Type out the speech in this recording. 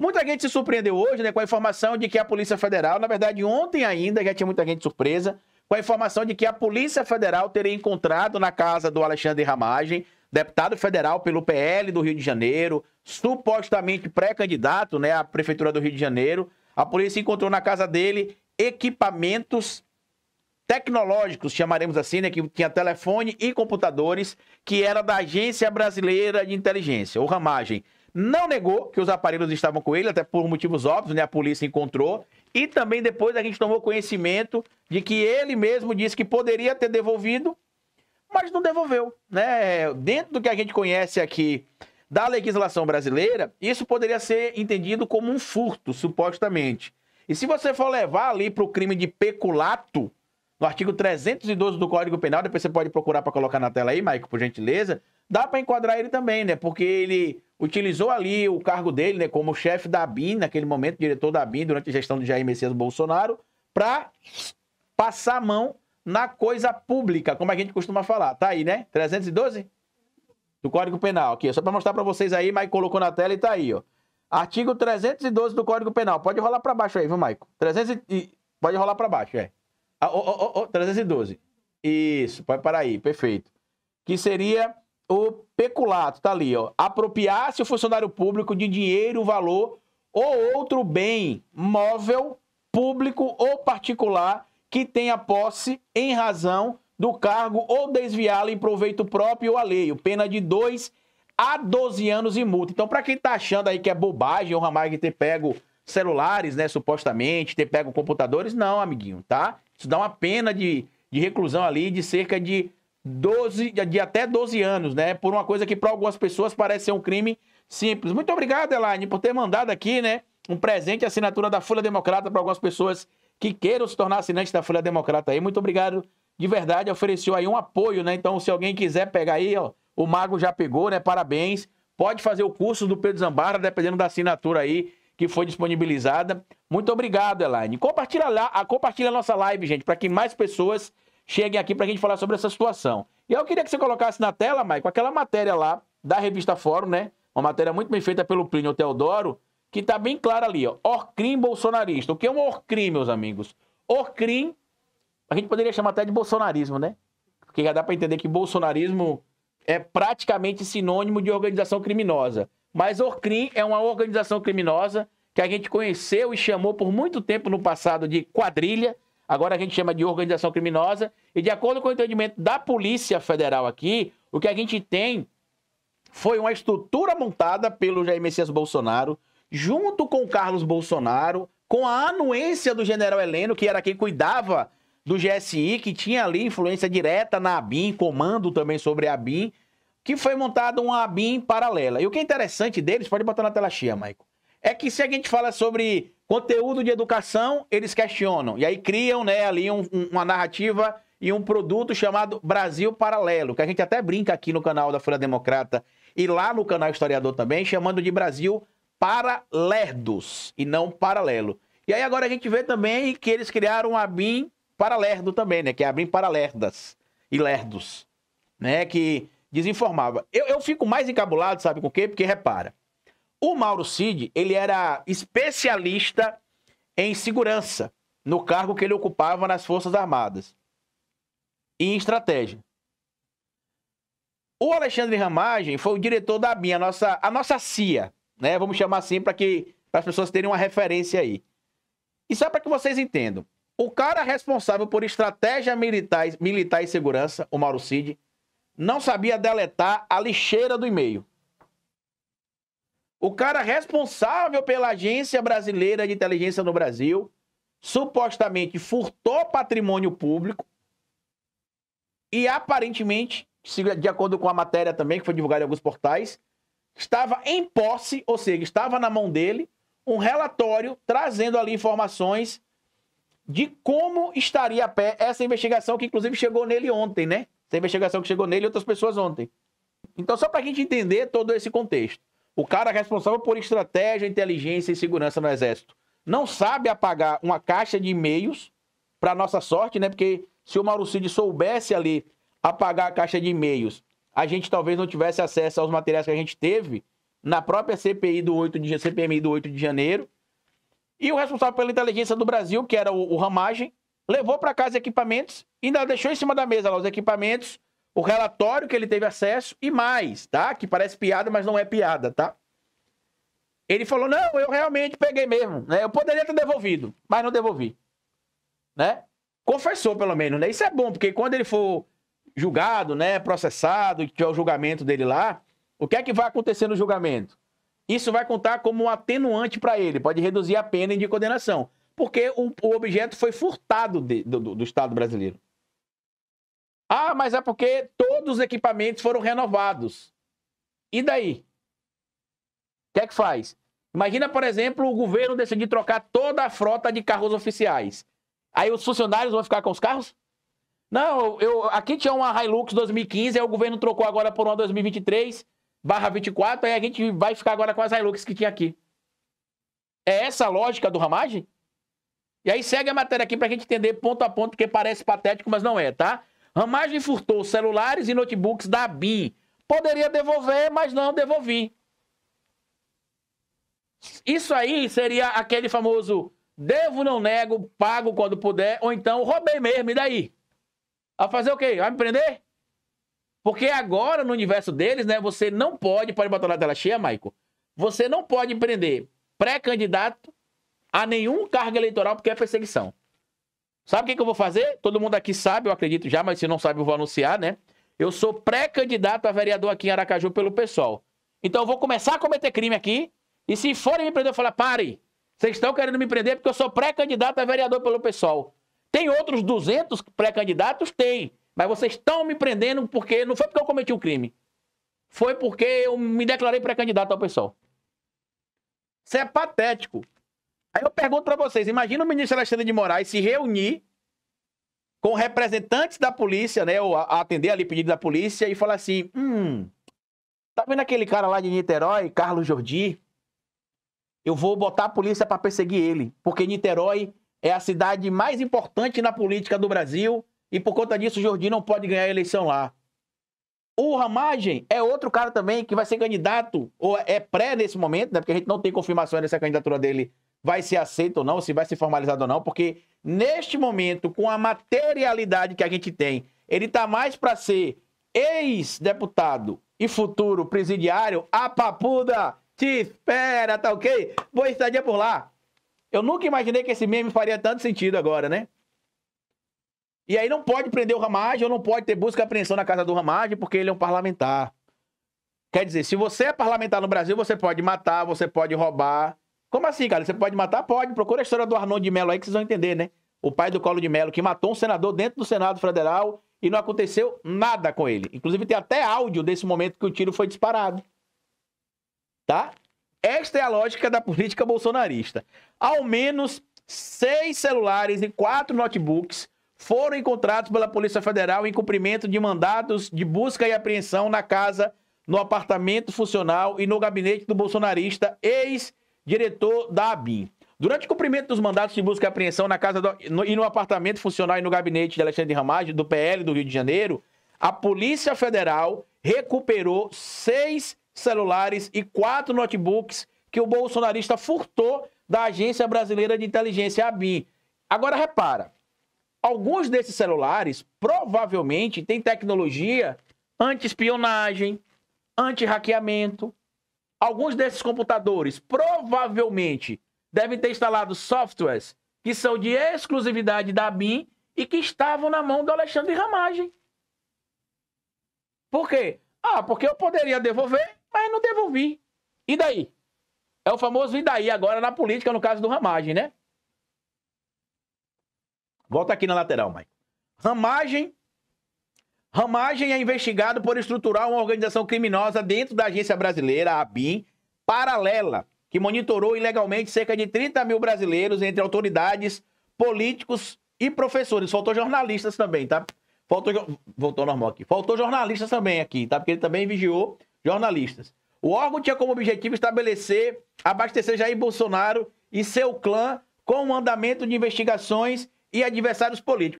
Muita gente se surpreendeu hoje, né, com a informação de que a Polícia Federal, na verdade, ontem ainda já tinha muita gente surpresa, com a informação de que a Polícia Federal teria encontrado na casa do Alexandre Ramagem, deputado federal pelo PL do Rio de Janeiro, supostamente pré-candidato, né, à prefeitura do Rio de Janeiro. A polícia encontrou na casa dele equipamentos tecnológicos, chamaremos assim, né, que tinha telefone e computadores, que era da Agência Brasileira de Inteligência, o Ramagem não negou que os aparelhos estavam com ele, até por motivos óbvios, né? A polícia encontrou. E também depois a gente tomou conhecimento de que ele mesmo disse que poderia ter devolvido, mas não devolveu, né? Dentro do que a gente conhece aqui da legislação brasileira, isso poderia ser entendido como um furto, supostamente. E se você for levar ali para o crime de peculato, no artigo 312 do Código Penal, depois você pode procurar para colocar na tela aí, Maico, por gentileza, dá para enquadrar ele também, né? Porque ele utilizou ali o cargo dele, né, como chefe da BIM, naquele momento, diretor da BIM, durante a gestão de Jair Messias Bolsonaro, para passar a mão na coisa pública, como a gente costuma falar. Tá aí, né? 312 do Código Penal, aqui, só para mostrar para vocês aí, Maico colocou na tela e tá aí, ó. Artigo 312 do Código Penal. Pode rolar para baixo aí, viu, Maico? 300 e... Pode rolar para baixo, é. oh, oh, oh, 312. Isso, pode parar aí, perfeito. Que seria o peculato, tá ali, ó. Apropriar-se o funcionário público de dinheiro, valor ou outro bem móvel, público ou particular que tenha posse em razão do cargo ou desviá-lo em proveito próprio ou alheio. Pena de 2 a 12 anos e multa. Então, para quem tá achando aí que é bobagem o Ramag ter pego celulares, né, supostamente, ter pego computadores, não, amiguinho, tá? Isso dá uma pena de, de reclusão ali de cerca de 12, de até 12 anos, né? Por uma coisa que para algumas pessoas parece ser um crime simples. Muito obrigado, Elaine, por ter mandado aqui, né? Um presente, assinatura da Folha Democrata para algumas pessoas que queiram se tornar assinante da Folha Democrata aí. Muito obrigado de verdade, ofereceu aí um apoio, né? Então, se alguém quiser pegar aí, ó, o Mago já pegou, né? Parabéns. Pode fazer o curso do Pedro Zambara, dependendo da assinatura aí que foi disponibilizada. Muito obrigado, Elaine. Compartilha lá, ah, compartilha a nossa live, gente, para que mais pessoas cheguem aqui para a gente falar sobre essa situação. E eu queria que você colocasse na tela, Maicon, aquela matéria lá da revista Fórum, né? Uma matéria muito bem feita pelo Plínio Teodoro, que está bem clara ali, ó. Orcrim bolsonarista. O que é um orcrim, meus amigos? Orcrim, a gente poderia chamar até de bolsonarismo, né? Porque já dá para entender que bolsonarismo é praticamente sinônimo de organização criminosa. Mas Orcrim é uma organização criminosa que a gente conheceu e chamou por muito tempo no passado de quadrilha, agora a gente chama de organização criminosa, e de acordo com o entendimento da Polícia Federal aqui, o que a gente tem foi uma estrutura montada pelo Jair Messias Bolsonaro, junto com Carlos Bolsonaro, com a anuência do general Heleno, que era quem cuidava do GSI, que tinha ali influência direta na ABIN, comando também sobre a ABIN, que foi montada uma ABIN paralela. E o que é interessante deles, pode botar na tela cheia, Maico, é que se a gente fala sobre Conteúdo de educação, eles questionam. E aí criam né, ali um, um, uma narrativa e um produto chamado Brasil Paralelo, que a gente até brinca aqui no canal da Folha Democrata e lá no canal Historiador também, chamando de Brasil Paralerdos e não Paralelo. E aí agora a gente vê também que eles criaram a BIM Paralerdo também, né? Que é a BIM Paralerdas e Lerdos, né? Que desinformava. Eu, eu fico mais encabulado, sabe com o quê? Porque, repara, o Mauro Cid, ele era especialista em segurança, no cargo que ele ocupava nas Forças Armadas e em estratégia. O Alexandre Ramagem foi o diretor da BIM, a nossa, a nossa CIA, né? Vamos chamar assim para que as pessoas terem uma referência aí. E só para que vocês entendam, o cara responsável por estratégia militar, militar e segurança, o Mauro Cid, não sabia deletar a lixeira do e-mail. O cara responsável pela Agência Brasileira de Inteligência no Brasil supostamente furtou patrimônio público e aparentemente, de acordo com a matéria também que foi divulgada em alguns portais, estava em posse, ou seja, estava na mão dele, um relatório trazendo ali informações de como estaria a pé essa investigação que inclusive chegou nele ontem, né? Essa investigação que chegou nele e outras pessoas ontem. Então, só para a gente entender todo esse contexto. O cara responsável por estratégia, inteligência e segurança no Exército não sabe apagar uma caixa de e-mails, para nossa sorte, né? Porque se o Mauro soubesse ali apagar a caixa de e-mails, a gente talvez não tivesse acesso aos materiais que a gente teve na própria CPI do 8 de CPMI do 8 de janeiro. E o responsável pela inteligência do Brasil, que era o, o Ramagem, levou para casa equipamentos e ainda deixou em cima da mesa lá os equipamentos o relatório que ele teve acesso e mais, tá? Que parece piada, mas não é piada, tá? Ele falou: não, eu realmente peguei mesmo, né? Eu poderia ter devolvido, mas não devolvi, né? Confessou, pelo menos, né? Isso é bom, porque quando ele for julgado, né? Processado, e tiver o julgamento dele lá, o que é que vai acontecer no julgamento? Isso vai contar como um atenuante para ele, pode reduzir a pena de condenação, porque o, o objeto foi furtado de, do, do Estado brasileiro. Ah, mas é porque todos os equipamentos foram renovados. E daí? O que é que faz? Imagina, por exemplo, o governo decidir trocar toda a frota de carros oficiais. Aí os funcionários vão ficar com os carros? Não, eu, aqui tinha uma Hilux 2015, aí o governo trocou agora por uma 2023 barra 24, aí a gente vai ficar agora com as Hilux que tinha aqui. É essa a lógica do ramagem? E aí segue a matéria aqui pra gente entender ponto a ponto, porque parece patético, mas não é, tá? Ramagem furtou celulares e notebooks da BIM. Poderia devolver, mas não devolvi. Isso aí seria aquele famoso devo, não nego, pago quando puder, ou então roubei mesmo, e daí? A fazer o quê? Vai me prender? Porque agora, no universo deles, né, você não pode, pode botar na tela cheia, Maico, você não pode prender pré-candidato a nenhum cargo eleitoral porque é perseguição. Sabe o que, que eu vou fazer? Todo mundo aqui sabe, eu acredito já, mas se não sabe, eu vou anunciar, né? Eu sou pré-candidato a vereador aqui em Aracaju pelo pessoal. Então eu vou começar a cometer crime aqui. E se forem me prender, eu falar, pare, vocês estão querendo me prender porque eu sou pré-candidato a vereador pelo pessoal. Tem outros 200 pré-candidatos? Tem. Mas vocês estão me prendendo porque não foi porque eu cometi um crime. Foi porque eu me declarei pré-candidato ao pessoal. Isso é patético. Aí eu pergunto para vocês, imagina o ministro Alexandre de Moraes se reunir com representantes da polícia, né, ou atender ali pedido da polícia e falar assim, hum, tá vendo aquele cara lá de Niterói, Carlos Jordi? Eu vou botar a polícia para perseguir ele, porque Niterói é a cidade mais importante na política do Brasil e por conta disso o Jordi não pode ganhar a eleição lá. O Ramagem é outro cara também que vai ser candidato, ou é pré nesse momento, né? Porque a gente não tem confirmação dessa candidatura dele vai ser aceito ou não, se vai ser formalizado ou não, porque neste momento, com a materialidade que a gente tem, ele está mais para ser ex-deputado e futuro presidiário, a papuda te espera, tá ok? Boa estadia por lá. Eu nunca imaginei que esse meme faria tanto sentido agora, né? E aí não pode prender o Ramagem, ou não pode ter busca e apreensão na casa do Ramagem, porque ele é um parlamentar. Quer dizer, se você é parlamentar no Brasil, você pode matar, você pode roubar, como assim, cara? Você pode matar? Pode. Procura a história do Arnon de Mello aí que vocês vão entender, né? O pai do Colo de Mello, que matou um senador dentro do Senado Federal e não aconteceu nada com ele. Inclusive, tem até áudio desse momento que o tiro foi disparado. Tá? Esta é a lógica da política bolsonarista. Ao menos seis celulares e quatro notebooks foram encontrados pela Polícia Federal em cumprimento de mandados de busca e apreensão na casa, no apartamento funcional e no gabinete do bolsonarista ex diretor da ABIN. Durante o cumprimento dos mandatos de busca e apreensão na casa do, no, e no apartamento funcional e no gabinete de Alexandre Ramagem, do PL do Rio de Janeiro, a Polícia Federal recuperou seis celulares e quatro notebooks que o bolsonarista furtou da Agência Brasileira de Inteligência, ABIN. Agora repara, alguns desses celulares provavelmente têm tecnologia anti-espionagem, anti-hackeamento, Alguns desses computadores provavelmente devem ter instalado softwares que são de exclusividade da BIM e que estavam na mão do Alexandre Ramagem. Por quê? Ah, porque eu poderia devolver, mas não devolvi. E daí? É o famoso e daí agora na política, no caso do Ramagem, né? Volta aqui na lateral, Maicon. Ramagem Ramagem é investigado por estruturar uma organização criminosa dentro da agência brasileira, a ABIN, paralela, que monitorou ilegalmente cerca de 30 mil brasileiros entre autoridades, políticos e professores. Faltou jornalistas também, tá? Faltou, voltou normal aqui. Faltou jornalistas também aqui, tá? Porque ele também vigiou jornalistas. O órgão tinha como objetivo estabelecer, abastecer Jair Bolsonaro e seu clã com o andamento de investigações e adversários políticos.